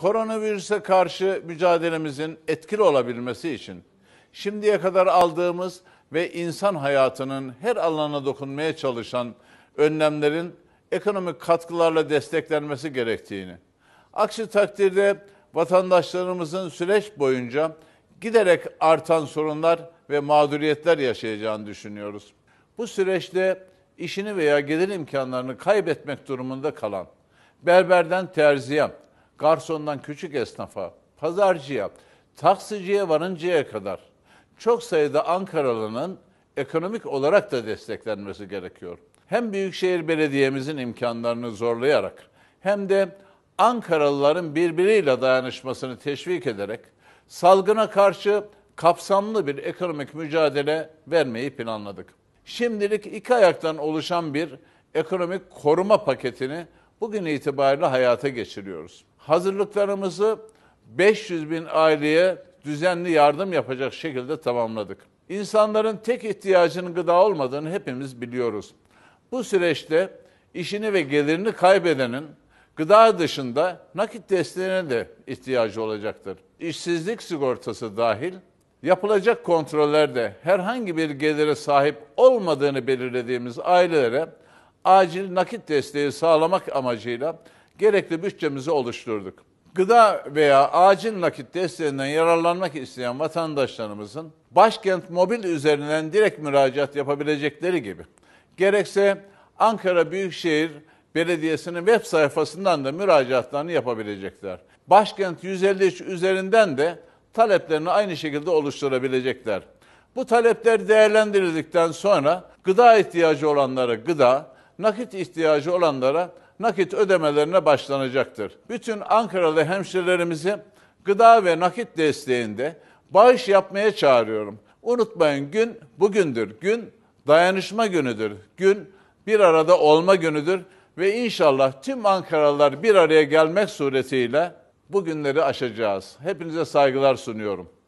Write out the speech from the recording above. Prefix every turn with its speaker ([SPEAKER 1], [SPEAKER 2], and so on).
[SPEAKER 1] koronavirüse karşı mücadelemizin etkili olabilmesi için şimdiye kadar aldığımız ve insan hayatının her alanına dokunmaya çalışan önlemlerin ekonomik katkılarla desteklenmesi gerektiğini, aksi takdirde vatandaşlarımızın süreç boyunca giderek artan sorunlar ve mağduriyetler yaşayacağını düşünüyoruz. Bu süreçte işini veya gelir imkanlarını kaybetmek durumunda kalan berberden terziye, garsondan küçük esnafa, pazarcıya, taksiciye varıncaya kadar çok sayıda Ankaralı'nın ekonomik olarak da desteklenmesi gerekiyor. Hem Büyükşehir Belediye'mizin imkanlarını zorlayarak hem de Ankaralıların birbiriyle dayanışmasını teşvik ederek salgına karşı kapsamlı bir ekonomik mücadele vermeyi planladık. Şimdilik iki ayaktan oluşan bir ekonomik koruma paketini bugün itibariyle hayata geçiriyoruz hazırlıklarımızı 500 bin aileye düzenli yardım yapacak şekilde tamamladık. İnsanların tek ihtiyacının gıda olmadığını hepimiz biliyoruz. Bu süreçte işini ve gelirini kaybedenin gıda dışında nakit desteğine de ihtiyacı olacaktır. İşsizlik sigortası dahil yapılacak kontrollerde herhangi bir gelire sahip olmadığını belirlediğimiz ailelere acil nakit desteği sağlamak amacıyla gerekli bütçemizi oluşturduk. Gıda veya acil nakit desteğinden yararlanmak isteyen vatandaşlarımızın başkent mobil üzerinden direkt müracaat yapabilecekleri gibi gerekse Ankara Büyükşehir Belediyesi'nin web sayfasından da müracaatlarını yapabilecekler. Başkent 153 üzerinden de taleplerini aynı şekilde oluşturabilecekler. Bu talepler değerlendirildikten sonra gıda ihtiyacı olanlara gıda, nakit ihtiyacı olanlara nakit ödemelerine başlanacaktır. Bütün Ankaralı hemşirelerimizi gıda ve nakit desteğinde bağış yapmaya çağırıyorum. Unutmayın gün bugündür. Gün dayanışma günüdür. Gün bir arada olma günüdür ve inşallah tüm Ankaralılar bir araya gelmek suretiyle bugünleri aşacağız. Hepinize saygılar sunuyorum.